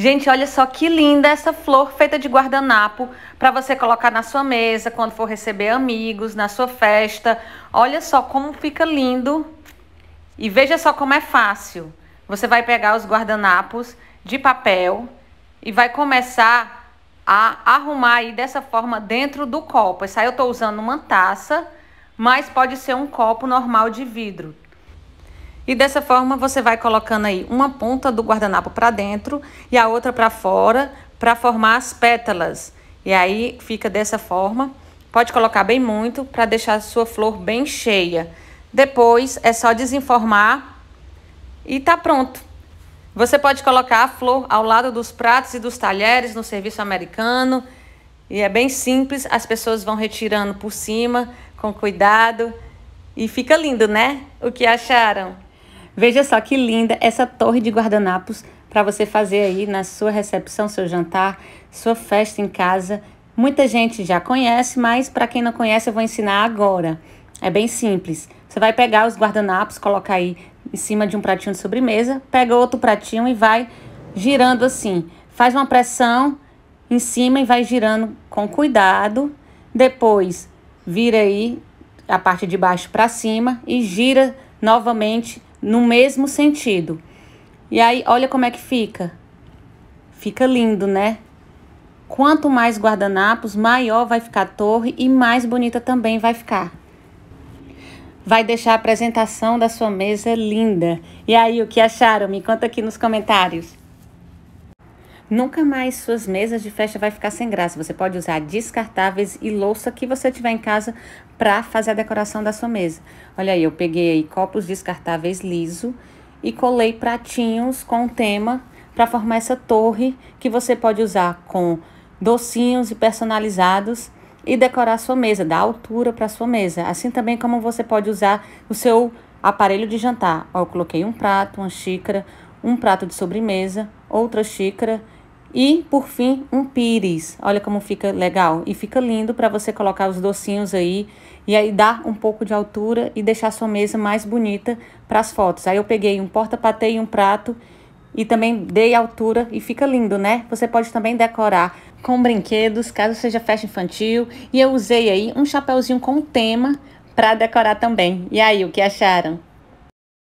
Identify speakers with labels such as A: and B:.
A: Gente, olha só que linda essa flor feita de guardanapo para você colocar na sua mesa quando for receber amigos, na sua festa. Olha só como fica lindo. E veja só como é fácil. Você vai pegar os guardanapos de papel e vai começar a arrumar aí dessa forma dentro do copo. Essa aí eu estou usando uma taça, mas pode ser um copo normal de vidro, e dessa forma você vai colocando aí uma ponta do guardanapo para dentro e a outra para fora para formar as pétalas. E aí fica dessa forma. Pode colocar bem muito para deixar a sua flor bem cheia. Depois é só desenformar e tá pronto. Você pode colocar a flor ao lado dos pratos e dos talheres no serviço americano. E é bem simples, as pessoas vão retirando por cima com cuidado e fica lindo, né? O que acharam? Veja só que linda essa torre de guardanapos para você fazer aí na sua recepção, seu jantar, sua festa em casa. Muita gente já conhece, mas para quem não conhece, eu vou ensinar agora. É bem simples. Você vai pegar os guardanapos, colocar aí em cima de um pratinho de sobremesa, pega outro pratinho e vai girando assim. Faz uma pressão em cima e vai girando com cuidado. Depois vira aí a parte de baixo para cima e gira novamente no mesmo sentido. E aí, olha como é que fica. Fica lindo, né? Quanto mais guardanapos, maior vai ficar a torre e mais bonita também vai ficar. Vai deixar a apresentação da sua mesa linda. E aí, o que acharam? Me conta aqui nos comentários. Nunca mais suas mesas de festa vai ficar sem graça. Você pode usar descartáveis e louça que você tiver em casa para fazer a decoração da sua mesa. Olha aí, eu peguei aí copos descartáveis liso e colei pratinhos com o tema para formar essa torre que você pode usar com docinhos e personalizados e decorar a sua mesa, dar altura para sua mesa. Assim também como você pode usar o seu aparelho de jantar. Ó, eu coloquei um prato, uma xícara, um prato de sobremesa, outra xícara e, por fim, um pires. Olha como fica legal. E fica lindo para você colocar os docinhos aí e aí dar um pouco de altura e deixar sua mesa mais bonita para as fotos. Aí eu peguei um porta-patê e um prato e também dei altura e fica lindo, né? Você pode também decorar com brinquedos, caso seja festa infantil. E eu usei aí um chapéuzinho com tema para decorar também. E aí, o que acharam?